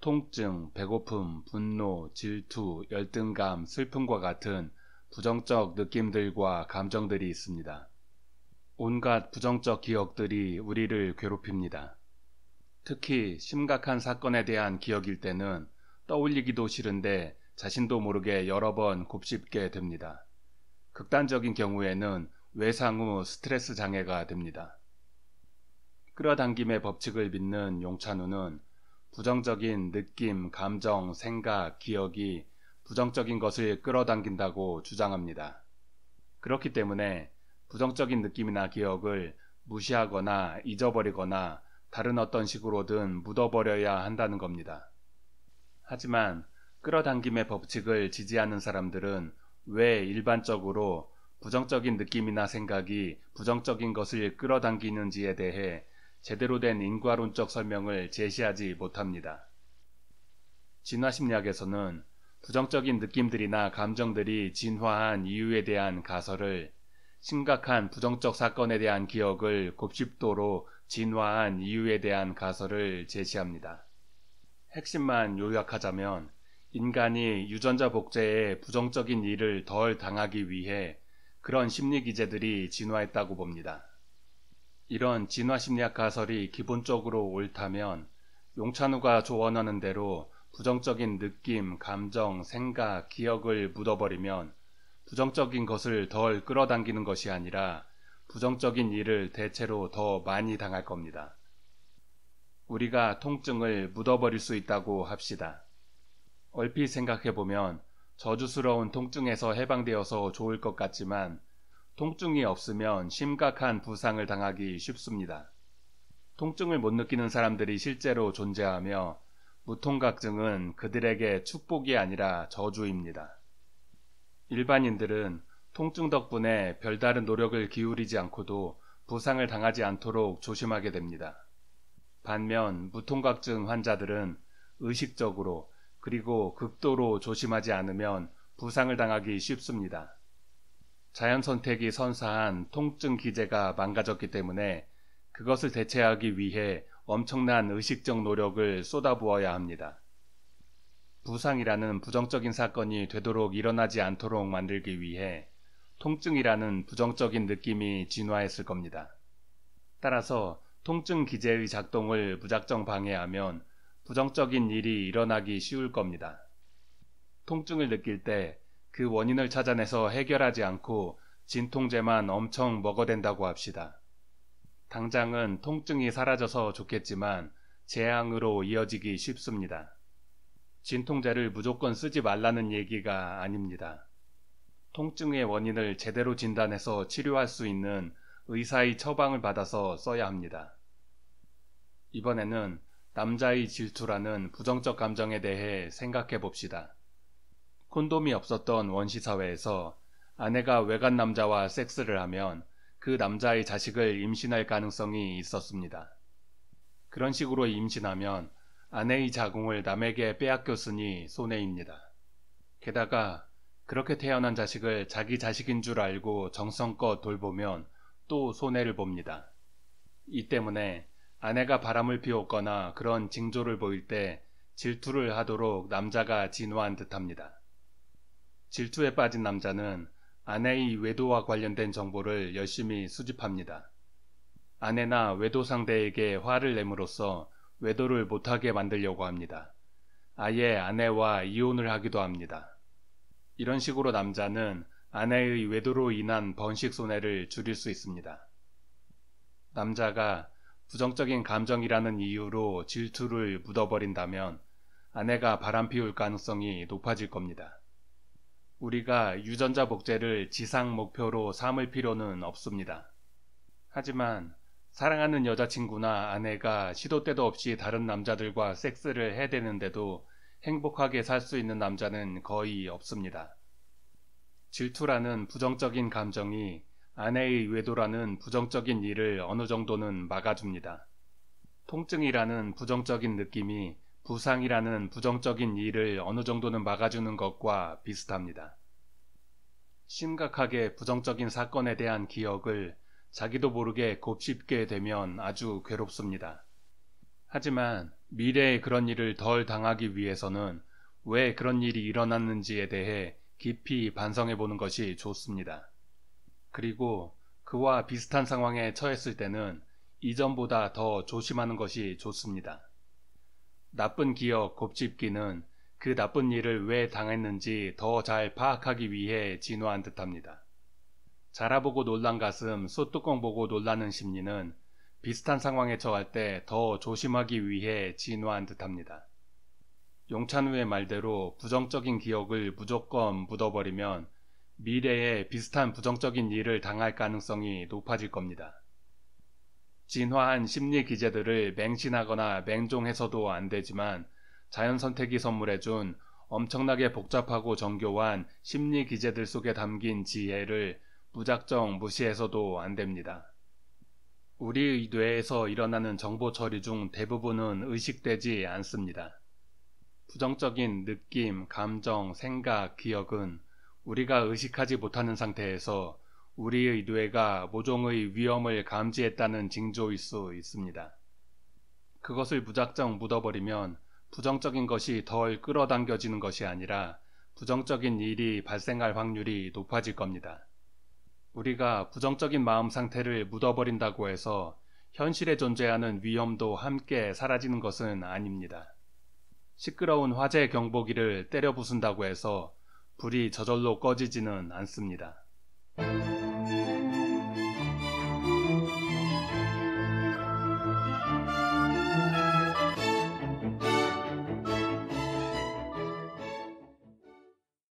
통증, 배고픔, 분노, 질투, 열등감, 슬픔과 같은 부정적 느낌들과 감정들이 있습니다. 온갖 부정적 기억들이 우리를 괴롭힙니다. 특히 심각한 사건에 대한 기억일 때는 떠올리기도 싫은데 자신도 모르게 여러 번 곱씹게 됩니다. 극단적인 경우에는 외상 후 스트레스 장애가 됩니다. 끌어당김의 법칙을 믿는 용찬우는 부정적인 느낌, 감정, 생각, 기억이 부정적인 것을 끌어당긴다고 주장합니다. 그렇기 때문에 부정적인 느낌이나 기억을 무시하거나 잊어버리거나 다른 어떤 식으로든 묻어버려야 한다는 겁니다. 하지만 끌어당김의 법칙을 지지하는 사람들은 왜 일반적으로 부정적인 느낌이나 생각이 부정적인 것을 끌어당기는지에 대해 제대로 된 인과론적 설명을 제시하지 못합니다. 진화심리학에서는 부정적인 느낌들이나 감정들이 진화한 이유에 대한 가설을 심각한 부정적 사건에 대한 기억을 곱씹도록 진화한 이유에 대한 가설을 제시합니다. 핵심만 요약하자면 인간이 유전자 복제에 부정적인 일을 덜 당하기 위해 그런 심리 기제들이 진화했다고 봅니다. 이런 진화심리학 가설이 기본적으로 옳다면 용찬우가 조언하는 대로 부정적인 느낌, 감정, 생각, 기억을 묻어버리면 부정적인 것을 덜 끌어당기는 것이 아니라 부정적인 일을 대체로 더 많이 당할 겁니다. 우리가 통증을 묻어버릴 수 있다고 합시다. 얼핏 생각해보면 저주스러운 통증에서 해방되어서 좋을 것 같지만 통증이 없으면 심각한 부상을 당하기 쉽습니다. 통증을 못 느끼는 사람들이 실제로 존재하며 무통각증은 그들에게 축복이 아니라 저주입니다. 일반인들은 통증 덕분에 별다른 노력을 기울이지 않고도 부상을 당하지 않도록 조심하게 됩니다. 반면 무통각증 환자들은 의식적으로 그리고 극도로 조심하지 않으면 부상을 당하기 쉽습니다. 자연 선택이 선사한 통증 기제가 망가졌기 때문에 그것을 대체하기 위해 엄청난 의식적 노력을 쏟아부어야 합니다. 부상이라는 부정적인 사건이 되도록 일어나지 않도록 만들기 위해 통증이라는 부정적인 느낌이 진화했을 겁니다. 따라서 통증 기제의 작동을 무작정 방해하면 부정적인 일이 일어나기 쉬울 겁니다. 통증을 느낄 때그 원인을 찾아내서 해결하지 않고 진통제만 엄청 먹어댄다고 합시다. 당장은 통증이 사라져서 좋겠지만 재앙으로 이어지기 쉽습니다. 진통제를 무조건 쓰지 말라는 얘기가 아닙니다. 통증의 원인을 제대로 진단해서 치료할 수 있는 의사의 처방을 받아서 써야 합니다. 이번에는 남자의 질투라는 부정적 감정에 대해 생각해 봅시다. 콘돔이 없었던 원시 사회에서 아내가 외간 남자와 섹스를 하면 그 남자의 자식을 임신할 가능성이 있었습니다. 그런 식으로 임신하면 아내의 자궁을 남에게 빼앗겼으니 손해입니다. 게다가 그렇게 태어난 자식을 자기 자식인 줄 알고 정성껏 돌보면 또 손해를 봅니다. 이 때문에 아내가 바람을 피웠거나 그런 징조를 보일 때 질투를 하도록 남자가 진화한 듯합니다. 질투에 빠진 남자는 아내의 외도와 관련된 정보를 열심히 수집합니다. 아내나 외도 상대에게 화를 냄으로써 외도를 못하게 만들려고 합니다. 아예 아내와 이혼을 하기도 합니다. 이런 식으로 남자는 아내의 외도로 인한 번식 손해를 줄일 수 있습니다. 남자가 부정적인 감정이라는 이유로 질투를 묻어버린다면 아내가 바람 피울 가능성이 높아질 겁니다. 우리가 유전자 복제를 지상 목표로 삼을 필요는 없습니다. 하지만 사랑하는 여자친구나 아내가 시도 때도 없이 다른 남자들과 섹스를 해대는데도 행복하게 살 수 있는 남자는 거의 없습니다. 질투라는 부정적인 감정이 아내의 외도라는 부정적인 일을 어느 정도는 막아줍니다. 통증이라는 부정적인 느낌이 부상이라는 부정적인 일을 어느 정도는 막아주는 것과 비슷합니다. 심각하게 부정적인 사건에 대한 기억을 자기도 모르게 곱씹게 되면 아주 괴롭습니다. 하지만 미래에 그런 일을 덜 당하기 위해서는 왜 그런 일이 일어났는지에 대해 깊이 반성해 보는 것이 좋습니다. 그리고 그와 비슷한 상황에 처했을 때는 이전보다 더 조심하는 것이 좋습니다. 나쁜 기억 곱씹기는 그 나쁜 일을 왜 당했는지 더 잘 파악하기 위해 진화한 듯합니다. 자라보고 놀란 가슴, 솥뚜껑 보고 놀라는 심리는 비슷한 상황에 처할 때 더 조심하기 위해 진화한 듯합니다. 용찬우의 말대로 부정적인 기억을 무조건 묻어버리면 미래에 비슷한 부정적인 일을 당할 가능성이 높아질 겁니다. 진화한 심리 기제들을 맹신하거나 맹종해서도 안 되지만 자연 선택이 선물해준 엄청나게 복잡하고 정교한 심리 기제들 속에 담긴 지혜를 무작정 무시해서도 안 됩니다. 우리 의 뇌에서 일어나는 정보 처리 중 대부분은 의식되지 않습니다. 부정적인 느낌, 감정, 생각, 기억은 우리가 의식하지 못하는 상태에서 우리의 뇌가 모종의 위험을 감지했다는 징조일 수 있습니다. 그것을 무작정 묻어버리면 부정적인 것이 덜 끌어당겨지는 것이 아니라 부정적인 일이 발생할 확률이 높아질 겁니다. 우리가 부정적인 마음 상태를 묻어버린다고 해서 현실에 존재하는 위험도 함께 사라지는 것은 아닙니다. 시끄러운 화재 경보기를 때려 부순다고 해서 불이 저절로 꺼지지는 않습니다.